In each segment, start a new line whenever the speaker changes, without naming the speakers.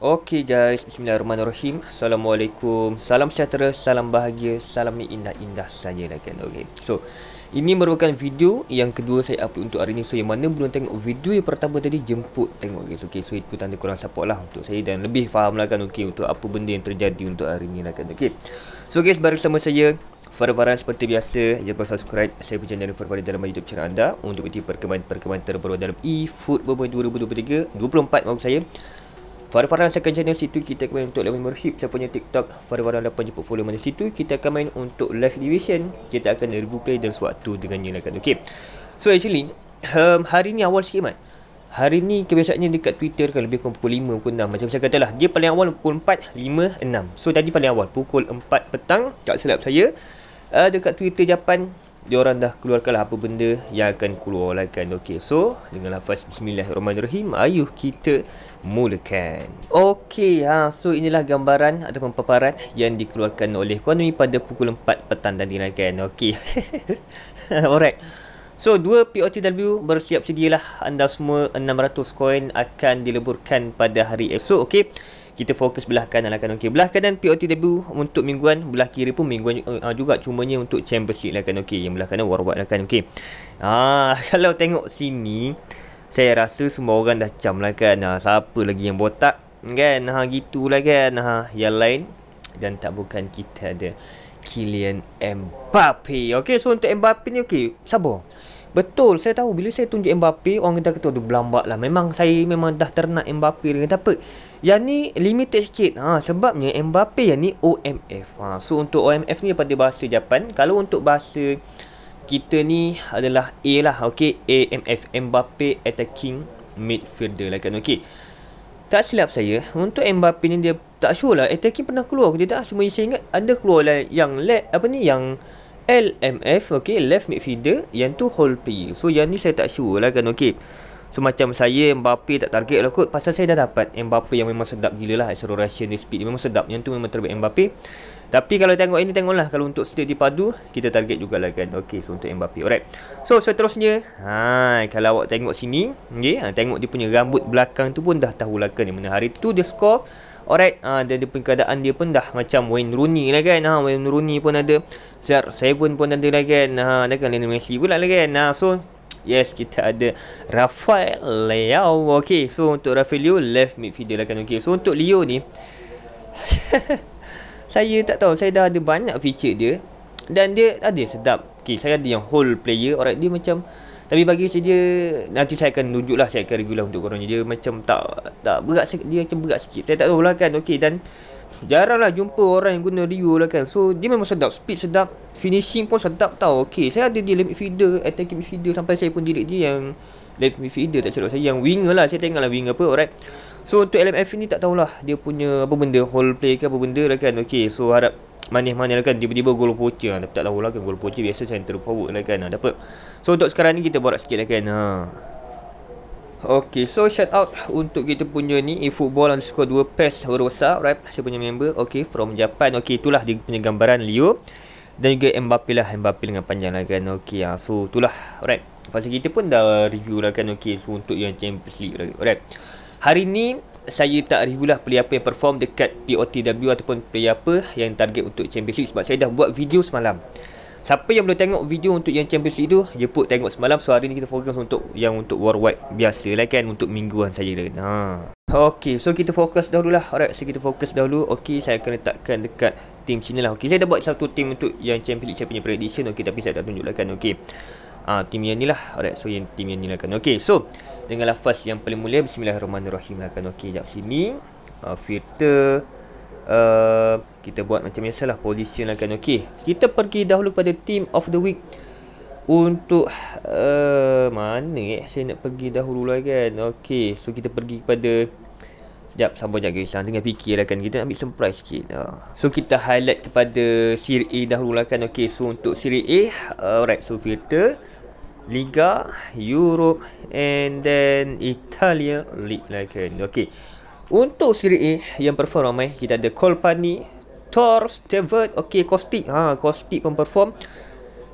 Okey guys, bismillahirrahmanirrahim. Assalamualaikum. Salam sejahtera, salam bahagia, salam yang indah-indah saja lah kan. Okey. So, ini merupakan video yang kedua saya upload untuk hari ini. So, yang mana belum tengok video yang pertama tadi, jemput tengok guys. Okey, so itu tanda kurang support lah untuk saya dan lebih faham lah kan okey untuk apa benda yang terjadi untuk hari ini lah kan. Okey. So guys, baru sama saya Farfaran seperti biasa Jangan lupa subscribe Saya punya channel Farfaran dalam YouTube channel anda Untuk ikuti perkembangan-perkembangan terbaru dalam e-food Berbual 2023 24 maksud saya Farfaran second channel situ kita akan main untuk level membership Siapa punya TikTok Farfaran dapat jemput follow mana situ Kita akan main untuk live division Kita akan review play dalam sewaktu dengan nyalakan kan okay. So actually um, Hari ni awal sikit man Hari ni kebiasaannya dekat Twitter kan lebih kurang pukul 5 pukul 6 Macam saya katalah dia paling awal pukul 4, 5, 6 So tadi paling awal pukul 4 petang Tak silap saya uh, Dekat Twitter Japan orang dah keluarkan lah apa benda yang akan keluarkan lah kan Okay so dengan lafaz Bismillahirrahmanirrahim Ayuh kita mulakan. Okey, ha so inilah gambaran ataupun paparan yang dikeluarkan oleh Konami pada pukul 4 petang tadi lah kan. Okey. Alright. So, dua POTW bersiap sedialah anda semua 600 koin akan dileburkan pada hari esok. Okey, kita fokus belah kanan lah kan. Okey, belah kanan POTW untuk mingguan, belah kiri pun mingguan uh, juga. Cumanya untuk chamber seat lah kan. Okay, yang belah kanan warwat lah kan. Okay. ah, kalau tengok sini, saya rasa semua orang dah cam lah kan. Ha, siapa lagi yang botak? Kan? Ha, lah kan. Ha, yang lain. Dan tak bukan kita ada. Kylian Mbappe. Okay, so untuk Mbappe ni okay. Sabar. Betul, saya tahu. Bila saya tunjuk Mbappe, orang kata kata aduh berlambak lah. Memang saya memang dah ternak Mbappe dengan apa. Yang ni limited sikit. Ha, sebabnya Mbappe yang ni OMF. Ha, so untuk OMF ni daripada bahasa Jepun. Kalau untuk bahasa kita ni adalah A lah okey AMF Mbappe attacking midfielder lah kan okay. tak silap saya untuk Mbappe ni dia tak sure lah attacking pernah keluar ke dia tak cuma saya ingat ada keluar lah yang left apa ni yang LMF okay, left midfielder yang tu hold player so yang ni saya tak sure lah kan okay. So macam saya Mbappe tak target lah kot Pasal saya dah dapat Mbappe yang memang sedap gila lah Asal Russian dia speed dia memang sedap Yang tu memang terbaik Mbappe tapi kalau tengok ini tengoklah kalau untuk di dipadu kita target jugalah kan. Okey, so untuk Mbappe. Alright. So seterusnya, ha kalau awak tengok sini, okey, ha, tengok dia punya rambut belakang tu pun dah tahulah kan mana hari tu dia skor. Alright, ha, dan dia punya keadaan dia pun dah macam Wayne Rooney lah kan. Ha Wayne Rooney pun ada CR7 pun ada lah kan. Ha ada kan Lionel Messi pula lah kan. Ha so Yes, kita ada Rafael Leo. Okay, so untuk Rafael Leo Left midfielder lah kan Okay, so untuk Leo ni saya tak tahu saya dah ada banyak feature dia dan dia ada sedap Okay, saya ada yang whole player alright dia macam tapi bagi saya dia nanti saya akan tunjuk lah saya akan review lah untuk korang dia macam tak tak berat dia macam berat sikit saya tak tahu lah kan okay? dan Jarang lah jumpa orang yang guna Rio lah kan So dia memang sedap Speed sedap Finishing pun sedap tau Okay saya ada dia limit feeder Attack limit feeder Sampai saya pun delete dia yang Limit feeder tak silap saya Yang winger lah Saya tengok lah winger apa Alright So untuk LMF ni tak tahulah dia punya apa benda whole play ke apa benda lah kan. Okey, so harap manis-manis lah kan tiba-tiba gol poacher. Ah, tapi tak tahulah kan gol poacher biasa center forward lah kan. Ah, dapat. So untuk sekarang ni kita borak sikit lah kan. Ha. Ah. Okay, so shout out untuk kita punya ni eFootball underscore 2 PES Rosa, right? Saya punya member, okay, from Japan Okay, itulah dia punya gambaran Leo Dan juga Mbappe lah, Mbappe dengan panjang lah kan Okay, so itulah, right? Pasal kita pun dah review lah kan, okay So, untuk yang Champions League, right? Hari ni saya tak review lah player apa yang perform dekat POTW ataupun player apa yang target untuk Champions League sebab saya dah buat video semalam. Siapa yang belum tengok video untuk yang Champions League tu, jemput tengok semalam. So hari ni kita fokus untuk yang untuk worldwide biasa lah kan untuk mingguan saya dah. Ha. Okay, so kita fokus dahulu lah. Alright, so kita fokus dahulu. Okay, saya akan letakkan dekat team sini lah. Okay, saya dah buat satu team untuk yang Champions League saya punya prediction. Okay, tapi saya tak tunjuk lah kan. Okay ha, ah, Team yang ni lah Alright so yang team yang ni lah kan okey so Dengan lafaz yang paling mulia Bismillahirrahmanirrahim lah kan okey jap sini uh, Filter uh, Kita buat macam biasa lah Position lah kan okey Kita pergi dahulu pada team of the week Untuk uh, Mana eh Saya nak pergi dahulu lah kan okey So kita pergi kepada Sekejap, sama je guys. Lang, tengah fikirlah kan. Kita ambil surprise sikit. Uh. So, kita highlight kepada siri A dahulu lah kan. Okay, so untuk siri A. Alright, so filter. Liga, Europe and then Italia League lah kan. Okay. Untuk siri A yang perform ramai. Kita ada Colpani, Tors, Tevert. Okay, Kostik. Ha, Kostik pun perform.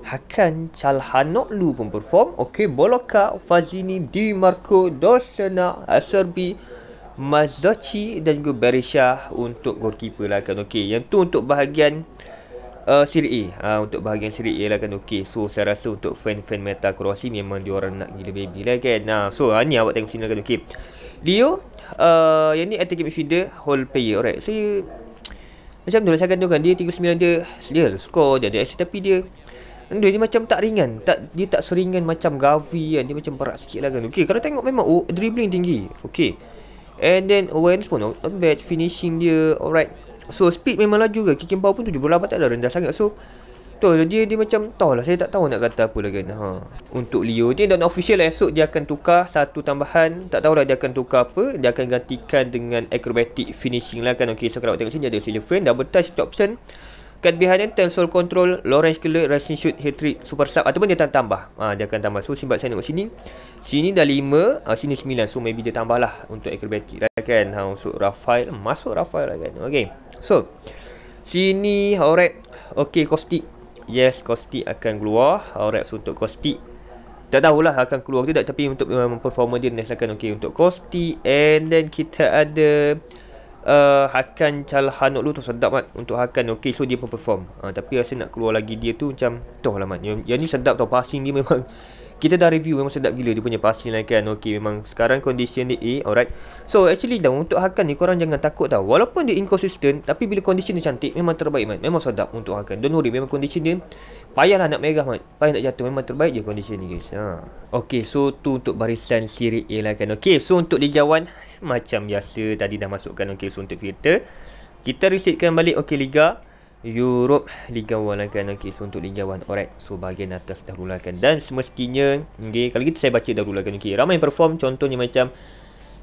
Hakan Calhanoglu pun perform. Okay, Boloka, Fazini, Di Marco, Dosena, Aserbi. Aserbi. Mazdachi dan juga Berisha untuk goalkeeper lah kan okey. Yang tu untuk bahagian uh, Serie A. Uh, untuk bahagian Serie A lah kan okey. So saya rasa untuk fan-fan meta Kroasi memang dia orang nak gila baby lah kan. Nah, so uh, ni awak tengok sini lah kan okey. Leo uh, yang ni attacking midfielder whole player. Alright. So macam tu lah saya kandungkan dia 39 dia dia score dia ada assist tapi dia dia ni macam tak ringan tak Dia tak seringan macam Gavi kan Dia macam berat sikit lah kan Okay kalau tengok memang oh, dribbling tinggi Okay And then Owens pun not oh, bad finishing dia alright So speed memang laju ke Kicking power pun 78 tak ada rendah sangat so Tuh dia dia macam tahu lah saya tak tahu nak kata apa lagi kan. ha. Untuk Leo ni dan official esok lah. dia akan tukar satu tambahan Tak tahu lah dia akan tukar apa Dia akan gantikan dengan acrobatic finishing lah kan Okay so kalau tengok sini ada Silver Fan double touch option Scott Behanen turn soul control Lawrence Killer Rising Shoot Hit Trick Super Sub Ataupun dia akan tambah ha, Dia akan tambah So simbat saya tengok sini Sini dah 5 ha, ah, Sini 9 So maybe dia tambah lah Untuk acrobatic lah kan ha, Masuk Rafael Masuk Rafael lah kan Okay So Sini Alright Okay Kostik Yes Kostik akan keluar Alright so untuk Kostik tak tahulah akan keluar ke tidak Tapi untuk um, performa dia Nesakan okay Untuk Kosti And then kita ada uh, Hakan Chalhanok tu sedap mat Untuk Hakan Okay so dia pun perform uh, Tapi rasa nak keluar lagi dia tu Macam Tuh lah mat yang, yang ni sedap tau Passing dia memang kita dah review memang sedap gila dia punya parsley lah kan Okay memang sekarang condition dia A alright So actually dah untuk Hakan ni korang jangan takut tau Walaupun dia inconsistent tapi bila condition dia cantik memang terbaik man Memang sedap untuk Hakan Don't worry memang condition dia payahlah nak megah man Payah nak jatuh memang terbaik je condition ni guys ha. Okay so tu untuk barisan siri A lah kan Okay so untuk dijawan macam biasa tadi dah masukkan okay so untuk filter Kita resetkan balik okay ligar Europe Liga 1 lah kan okay, so untuk Liga 1 alright so bahagian atas dah rulakan dan semestinya okay, kalau kita saya baca dah rulakan okay, ramai yang perform contohnya macam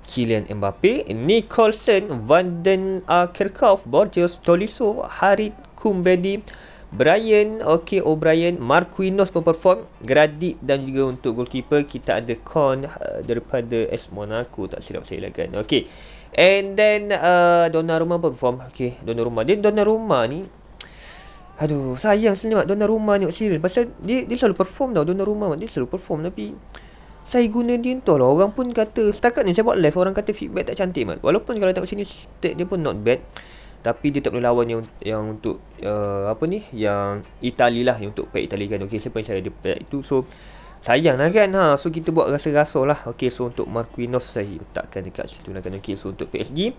Kylian Mbappe Nicholson Van Den uh, Kerkhoff Borges Tolisso Harit Kumbedi Brian okay, O'Brien Marquinhos pun perform Gradit dan juga untuk goalkeeper kita ada Con uh, daripada S Monaco tak silap saya lah kan okay. And then uh, Donnarumma perform Okay Donnarumma Dia Donnarumma ni Aduh, sayang sebenarnya mak donor rumah ni Mak Syirin. Pasal dia, dia selalu perform tau, donor rumah mak. Dia selalu perform tapi... Saya guna dia tu lah. Orang pun kata, setakat ni saya buat live, orang kata feedback tak cantik mak. Walaupun kalau tengok sini, state dia pun not bad. Tapi dia tak boleh lawan yang, yang untuk, uh, apa ni, yang Itali lah. Yang untuk pack Itali kan. Okay, siapa yang cara dia pack tu. So, sayang lah kan. Ha. So, kita buat rasa-rasa lah. Okay, so untuk Marquinhos saya letakkan dekat situ lah kan. Okay, so untuk PSG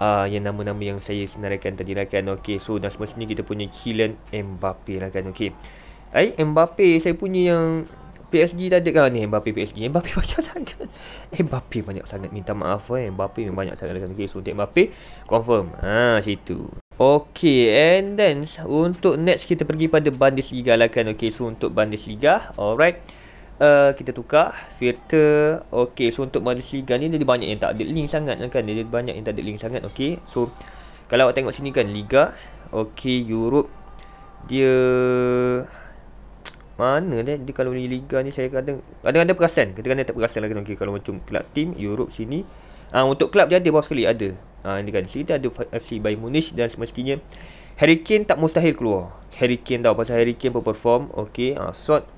uh, yang nama-nama yang saya senaraikan tadi lah kan okey so dan semestinya kita punya Kylian Mbappe lah kan okay, eh Mbappe saya punya yang PSG tadi kan ah, ni Mbappe PSG Mbappe banyak sangat Mbappe banyak sangat minta maaf eh Mbappe memang banyak sangat lah kan okey so untuk Mbappe confirm ha situ Okay and then untuk next kita pergi pada bandis liga lah kan Okay so untuk bandis liga alright uh, kita tukar filter okey so untuk majlis liga ni dia banyak yang tak ada link sangat lah kan dia banyak yang tak ada link sangat okey so kalau awak tengok sini kan liga okey Europe dia mana dia, dia kalau ni liga ni saya kadang ada ada perasan kita lah kan tak perasan lagi okey kalau macam club team Europe sini ah uh, untuk club dia ada bawah sekali ada ah uh, ini kan sini dia ada FC Bayern Munich dan semestinya Hurricane tak mustahil keluar Hurricane Kane tau pasal Hurricane Kane perform okay. uh, ah, shot so,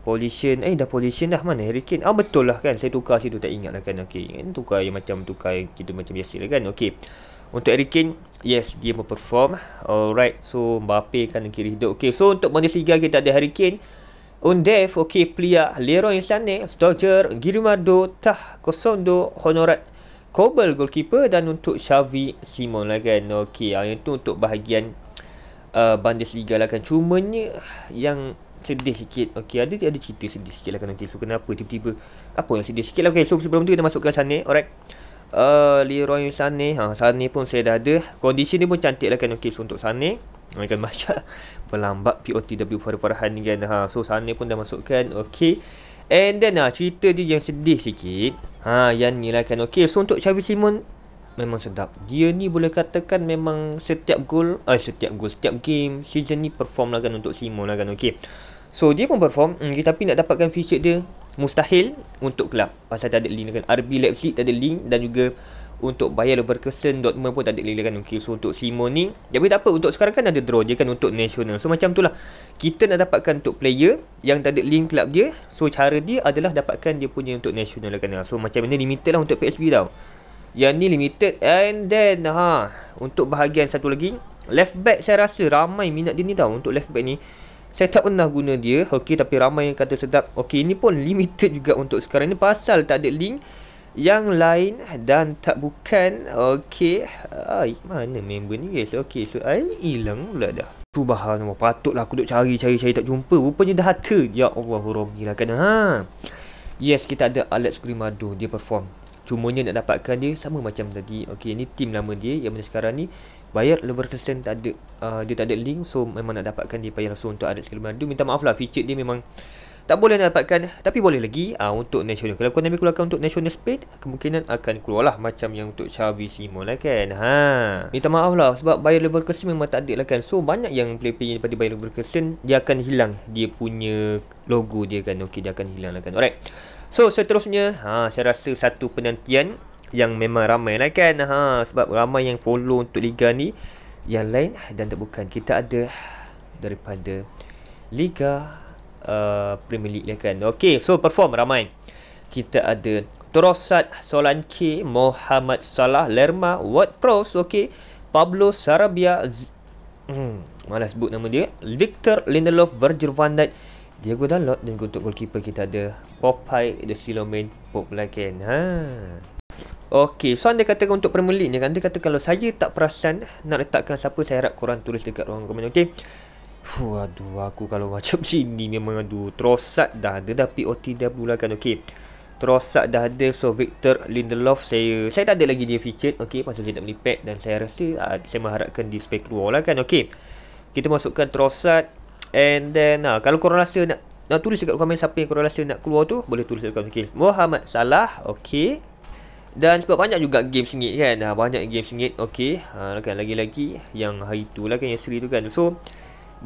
Polition Eh dah polition dah Mana Hurricane, Kane Ah betul lah kan Saya tukar situ Tak ingat lah kan Okay kan? Tukar yang macam Tukar yang kita macam biasa lah kan Okay Untuk Hurricane Yes Dia perform, Alright So Mbappe kan kiri hidup Okay So untuk Bundesliga kita ada Hurricane, Kane Undev Okay Plia Leroy Sané Stodger Girimardo Tah Kosondo Honorat Kobel goalkeeper Dan untuk Xavi Simon lah kan Okay Yang tu untuk bahagian uh, Bundesliga lah kan Cumanya Yang sedih sikit Okay ada ada cerita sedih sikit lah kan nanti So kenapa tiba-tiba Apa yang sedih sikit lah Okay so sebelum tu kita masukkan Sane Alright uh, Leroy Sane ha, Sane pun saya dah ada Kondisi ni pun cantik lah kan Okay so untuk Sane Kan macam Pelambak POTW Farhan ni kan ha, So Sane pun dah masukkan Okay And then ha, cerita dia yang sedih sikit ha, Yang ni lah kan Okay so untuk Xavi Simon Memang sedap Dia ni boleh katakan memang setiap gol eh, Setiap gol, setiap game Season ni perform lah kan untuk Simon lah kan Okay So dia pun perform mm, Tapi nak dapatkan feature dia Mustahil Untuk kelab Pasal tak ada link kan RB Leipzig tak ada link Dan juga Untuk Bayer Leverkusen Dortmund pun tak ada link kan okay. So untuk Simon ni Tapi tak apa Untuk sekarang kan ada draw Dia kan untuk national So macam tu lah Kita nak dapatkan untuk player Yang tak ada link kelab dia So cara dia adalah Dapatkan dia punya untuk national kan So macam ni limited lah untuk PSB tau Yang ni limited And then ha Untuk bahagian satu lagi Left back saya rasa Ramai minat dia ni tau Untuk left back ni saya tak pernah guna dia Okay tapi ramai yang kata sedap Okay ini pun limited juga untuk sekarang ni Pasal tak ada link yang lain dan tak bukan Okay Ay, Mana member ni guys Okay so I hilang pula dah Tu patut lah. aku duk cari cari cari tak jumpa Rupanya dah harta Ya Allah Rami lah kan ha. Yes kita ada Alex Grimado Dia perform Cumanya nak dapatkan dia Sama macam tadi Okay ini team nama dia Yang mana sekarang ni Bayar lever kesen tak ada uh, Dia tak ada link So memang nak dapatkan dia payah langsung untuk adat sekali Madu Minta maaf lah Feature dia memang Tak boleh nak dapatkan Tapi boleh lagi uh, Untuk national Kalau Konami keluarkan untuk national speed Kemungkinan akan keluar lah Macam yang untuk Xavi Simon lah kan ha. Minta maaf lah Sebab bayar lever kesen memang tak ada lah kan So banyak yang play-play yang daripada bayar lever kesen Dia akan hilang Dia punya logo dia kan Okay dia akan hilang lah kan Alright So seterusnya ha, Saya rasa satu penantian yang memang ramai lah kan ha, Sebab ramai yang follow untuk Liga ni Yang lain ah, dan tak bukan Kita ada daripada Liga uh, Premier League lah kan Okay so perform ramai Kita ada Trossard, Solanke, Mohamed Salah, Lerma, Watt Pros Okay Pablo Sarabia Z- hmm, Malas sebut nama dia Victor Lindelof, Virgil van Dijk dia Diego download dan untuk goalkeeper kita ada Popeye, The Siloman, Pope Laken. Ha. Okey, so anda katakan untuk Premier League ni kan, anda kata kalau saya tak perasan nak letakkan siapa, saya harap korang tulis dekat ruang komen, okey? Fuh, aduh, aku kalau macam sini memang aduh, terosak dah ada dah POTW lah kan, okey? Terosak dah ada, so Victor Lindelof, saya saya tak ada lagi dia featured, okey? Pasal saya tak beli pack dan saya rasa uh, saya mengharapkan di spek luar lah kan, okey? Kita masukkan terosak and then, uh, kalau korang rasa nak, nak tulis dekat komen siapa yang korang rasa nak keluar tu, boleh tulis dekat, okey? Muhammad Salah, okey? Dan sebab banyak juga game sengit kan ha, Banyak game sengit Okay ha, ah, kan? Lagi-lagi Yang hari tu lah kan Yang seri tu kan So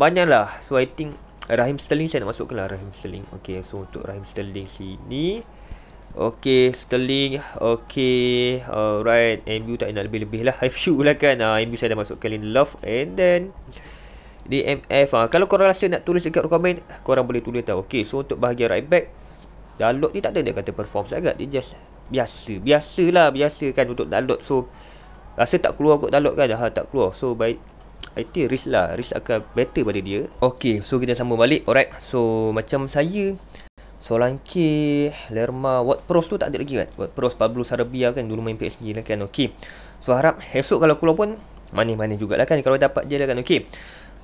Banyak lah So I think Rahim Sterling saya nak masukkan lah Rahim Sterling Okay so untuk Rahim Sterling sini Okay Sterling Okay Alright MU tak nak lebih-lebih lah MU lah kan ha, ah, MU saya dah masukkan love And then DMF ha. Kalau korang rasa nak tulis dekat komen Korang boleh tulis tau Okay so untuk bahagian right back Download ni tak ada dia kata perform sangat Dia just biasa biasalah biasa kan untuk download so rasa tak keluar kot download kan ha, tak keluar so baik I think risk lah risk akan better pada dia Okay so kita sambung balik alright so macam saya Soalan K, Lerma, WordPress tu tak ada lagi kan? WordPress, Pablo Sarabia kan? Dulu main PSG lah kan? Okay. So, harap esok kalau keluar pun, manis mana jugalah kan? Kalau dapat je lah kan? Okay.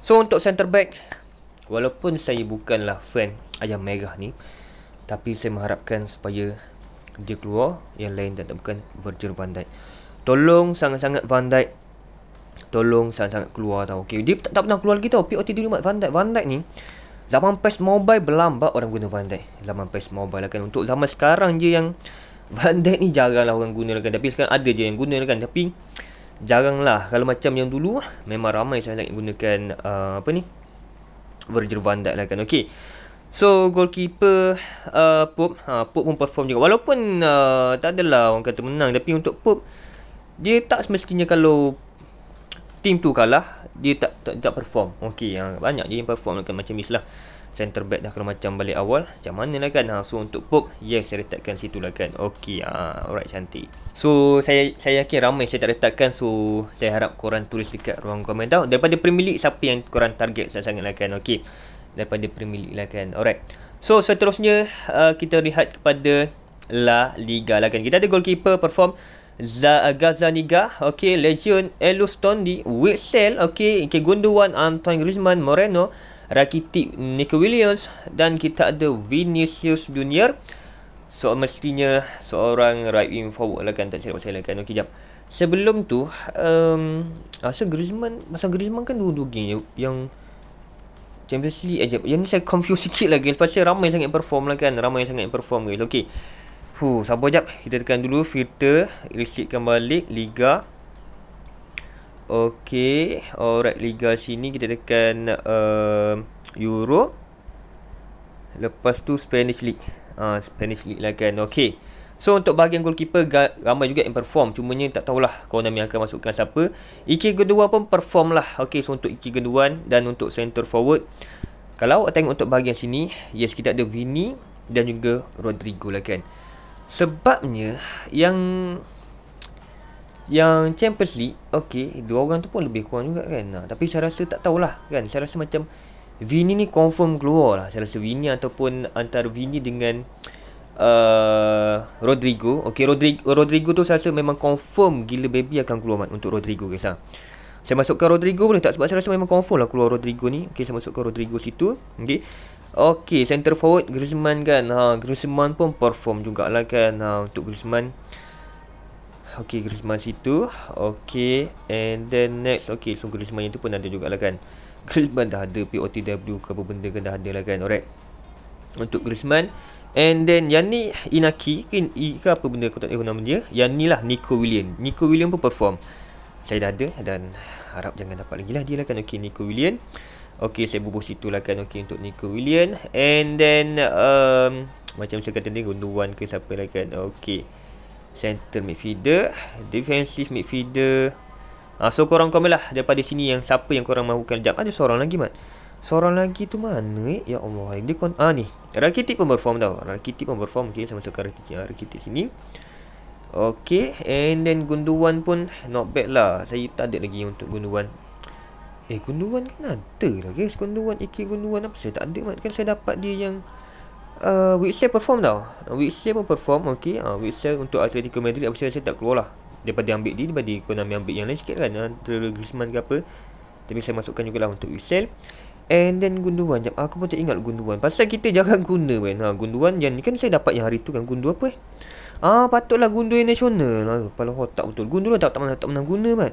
So, untuk center back, walaupun saya bukanlah fan ayam merah ni, tapi saya mengharapkan supaya dia keluar yang lain tak bukan Virgil van Dijk tolong sangat-sangat van Dijk tolong sangat-sangat keluar tau okay. dia tak, tak pernah keluar lagi tau POT dulu mat van Dijk van Dijk ni zaman PES mobile berlambat orang guna van Dijk zaman PES mobile lah kan untuk zaman sekarang je yang van Dijk ni jarang orang guna lah kan tapi sekarang ada je yang guna lah kan tapi jarang kalau macam yang dulu memang ramai sangat-sangat gunakan uh, apa ni Virgil van Dijk lah kan okey So goalkeeper uh, pop uh, ha, Pope pun perform juga Walaupun uh, tak adalah orang kata menang Tapi untuk pop Dia tak semestinya kalau Team tu kalah Dia tak tak, tak perform Okay uh, ha, banyak je yang perform kan? Macam Miss lah Center back dah kalau macam balik awal Macam mana lah kan ha, So untuk pop Yes saya letakkan situ lah kan Okay ha, Alright cantik So saya saya yakin ramai saya tak letakkan So saya harap korang tulis dekat ruang komen tau Daripada Premier League Siapa yang korang target saya sangat lah kan Okay daripada Premier League lah kan. Alright. So seterusnya uh, kita lihat kepada La Liga lah kan. Kita ada goalkeeper perform Zagazaniga, uh, okay, Legion Eluston di Witsel, okay, Ike Gunduan, Antoine Griezmann, Moreno, Rakitic, Nico Williams dan kita ada Vinicius Junior. So mestinya seorang right wing forward lah kan tak silap saya lah kan. Okey jap. Sebelum tu, um, rasa Griezmann, masa Griezmann kan dua-dua game yang Champions League aja. Yang ni saya confuse sikit lagi sebab ramai sangat yang perform lah kan. Ramai yang sangat yang perform guys. Okey. Fu, sabar jap. Kita tekan dulu filter, resetkan balik liga. Okey. Alright, liga sini kita tekan uh, ehm, Europe. Lepas tu Spanish League. Ah, uh, Spanish League lah kan. Okey. So untuk bahagian goalkeeper ramai juga yang perform cumanya tak tahulah Konami akan masukkan siapa. Iki kedua pun perform lah. Okey so untuk Iki Genduan dan untuk center forward. Kalau awak tengok untuk bahagian sini, yes ya, kita ada Vini dan juga Rodrigo lah kan. Sebabnya yang yang Champions League, okey, dua orang tu pun lebih kurang juga kan. Nah, ha, tapi saya rasa tak tahulah kan. Saya rasa macam Vini ni confirm keluar lah. Saya rasa Vini ataupun antara Vini dengan uh, Rodrigo. okay Rodrigo Rodrigo tu saya rasa memang confirm gila baby akan keluar mat untuk Rodrigo guys ah. Saya masukkan Rodrigo boleh tak sebab saya rasa memang confirm lah keluar Rodrigo ni. okay saya masukkan Rodrigo situ. okay. Okay, center forward Griezmann kan. Ha Griezmann pun perform jugaklah kan ha untuk Griezmann. okay Griezmann situ. okay and then next okay so Griezmann itu pun ada jugaklah kan. Griezmann dah ada POTW ke apa benda ke dah ada lah kan. Alright. Untuk Griezmann And then yang ni Inaki ke, ke apa benda aku tak tahu nama dia Yang ni lah Nico William Nico William pun perform Saya dah ada dan harap jangan dapat lagi lah dia lah kan Okay Nico William Okay saya bubuh situ lah kan okay untuk Nico William And then um, Macam saya kata ni Gunduan ke siapa lah kan Okay Center midfielder Defensive midfielder ha, So korang komen lah daripada sini yang siapa yang korang mahukan Sekejap ada seorang lagi mat Seorang lagi tu mana eh? Ya Allah eh? Dia kon Ah ni Rakitic pun perform tau Rakitic pun perform Okay sama sekali Rakitic, Rakitic sini Okay And then Gunduan pun Not bad lah Saya tak ada lagi untuk Gunduan Eh Gunduan kan ada lah guys Gunduan AK Gunduan Apa saya tak ada Kan saya dapat dia yang uh, Wixel perform tau Wixel pun perform Okay uh, ah, Wixel untuk Atletico Madrid Apa saya, saya tak keluar lah Daripada ambil dia Daripada Konami ambil yang lain sikit kan Antara ah, Griezmann ke apa Tapi saya masukkan jugalah untuk Wixel And then gunduan Jap aku pun tak ingat gunduan Pasal kita jarang guna kan ha, Gunduan yang ni kan saya dapat yang hari tu kan Gundu apa eh Ah patutlah gundu yang nasional ha, Kepala otak betul Gundu lah tak, tak, tak, tak pernah guna kan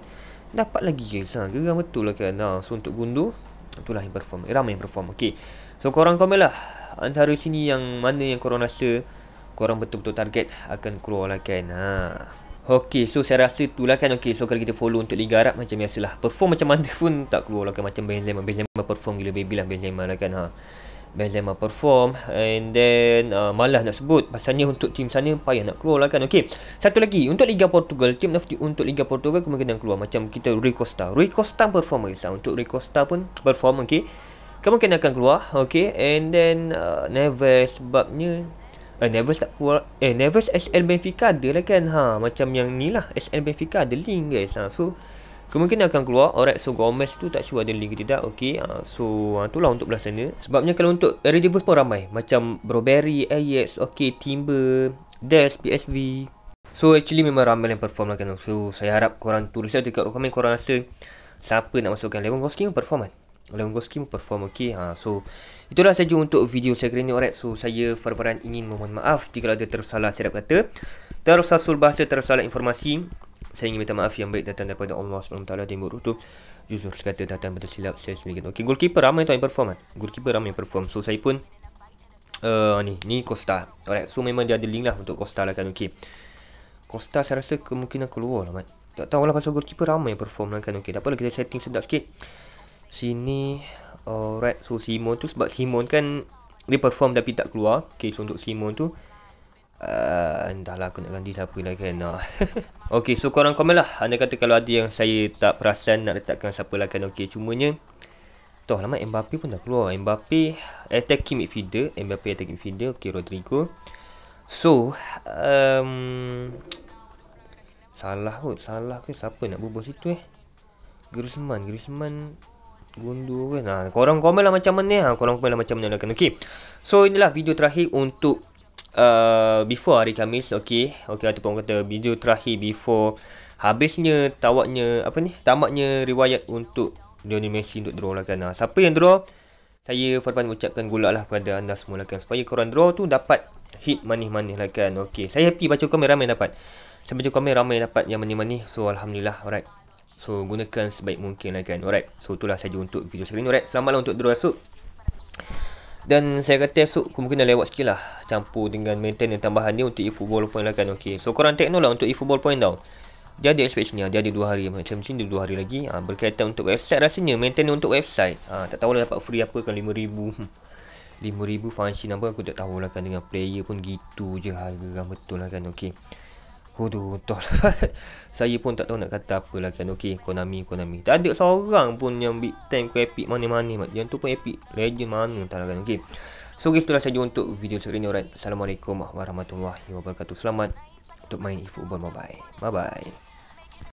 Dapat lagi guys ha, Geram betul lah kan ha, So untuk gundu Itulah yang perform eh, Ramai yang perform Okay So korang komen lah Antara sini yang mana yang korang rasa Korang betul-betul target Akan keluar lah kan Haa Okay, so saya rasa itulah kan. Okay, so kalau kita follow untuk Liga Arab macam lah Perform macam mana pun tak keluar lah kan. Macam Benzema. Benzema perform gila baby lah Benzema lah kan. Ha. Benzema perform and then uh, malah nak sebut pasalnya untuk tim sana payah nak keluar lah kan Okay, satu lagi untuk Liga Portugal tim nafti untuk Liga Portugal kemungkinan keluar macam kita Rui Costa Rui Costa perform lah untuk Rui Costa pun perform okay, kemungkinan akan keluar Okay, and then uh, Neves sebabnya Eh, never keluar, eh, never SL Benfica ada lah kan ha, Macam yang ni lah SL Benfica ada link guys ha, So Kemungkinan akan keluar Alright so Gomez tu tak sure ada link ke tidak Okay ha, So ha, tu lah untuk belah sana Sebabnya kalau untuk Redivers pun ramai Macam Broberry Ajax Okay Timber Des PSV So actually memang ramai yang perform lah kan So saya harap korang tulis lah dekat komen Korang rasa Siapa nak masukkan Lewandowski pun perform kan Lewandowski perform okey ha so itulah saja untuk video saya kali ni alright so saya Farfaran ingin memohon maaf jika ada tersalah saya kata tersasul bahasa tersalah informasi saya ingin minta maaf yang baik datang daripada Allah SWT dan yang tu jujur sekata datang betul silap saya sendiri okey goalkeeper ramai tu yang perform kan goalkeeper ramai yang perform so saya pun uh, ni ni Costa alright so memang dia ada link lah untuk Costa lah kan okey Costa saya rasa kemungkinan keluar lah mat tak tahu lah pasal goalkeeper ramai yang perform lah kan okey tak apalah kita setting sedap sikit sini alright uh, so Simon tu sebab Simon kan dia perform tapi tak keluar okay so untuk Simon tu uh, entahlah aku nak ganti siapa lagi kan uh. okay so korang komen lah anda kata kalau ada yang saya tak perasan nak letakkan siapa lagi kan okay cumanya Tuh lama Mbappe pun dah keluar Mbappe attacking midfielder Mbappe attacking midfielder Okay Rodrigo So um, Salah kot Salah ke siapa nak berbual situ eh Griezmann Griezmann Gundu ke? Nah, korang komen lah macam mana ha? Korang komen lah macam mana lah kan? Okay So inilah video terakhir untuk uh, Before hari Kamis Okay Okay ataupun kata video terakhir before Habisnya tawaknya Apa ni? Tamaknya riwayat untuk Lionel Messi untuk draw lah kan ha? Siapa yang draw Saya Farfan ucapkan gulak lah kepada anda semua lah kan Supaya korang draw tu dapat Hit manis-manis lah kan Okay Saya happy baca komen ramai dapat Saya baca komen ramai dapat yang manis-manis So Alhamdulillah Alright So gunakan sebaik mungkin lah kan Alright So itulah saja untuk video kali ni Alright Selamat lah untuk dulu esok Dan saya kata esok Kemungkinan lewat sikit lah Campur dengan maintain yang tambahan ni Untuk e-football point lah kan Okay So korang take note lah Untuk e-football point tau Dia ada expectation Dia ada 2 hari Macam macam dia 2 hari lagi ha, Berkaitan untuk website rasanya Maintain untuk website ha, Tak tahu tahulah dapat free apa kan 5000 RM5,000 hmm. function apa aku tak tahu lah kan dengan player pun gitu je harga betul lah kan okey Kuduh, entah Saya pun tak tahu nak kata apa lagi kan. Okey, Konami, Konami. Tak ada seorang pun yang big time ke epic mana-mana. Yang tu pun epic legend mana entah lah kan. Okey. So, guys, itulah saja untuk video sekali ini. Alright. Assalamualaikum warahmatullahi wabarakatuh. Selamat untuk main eFootball Bye bye. Bye-bye.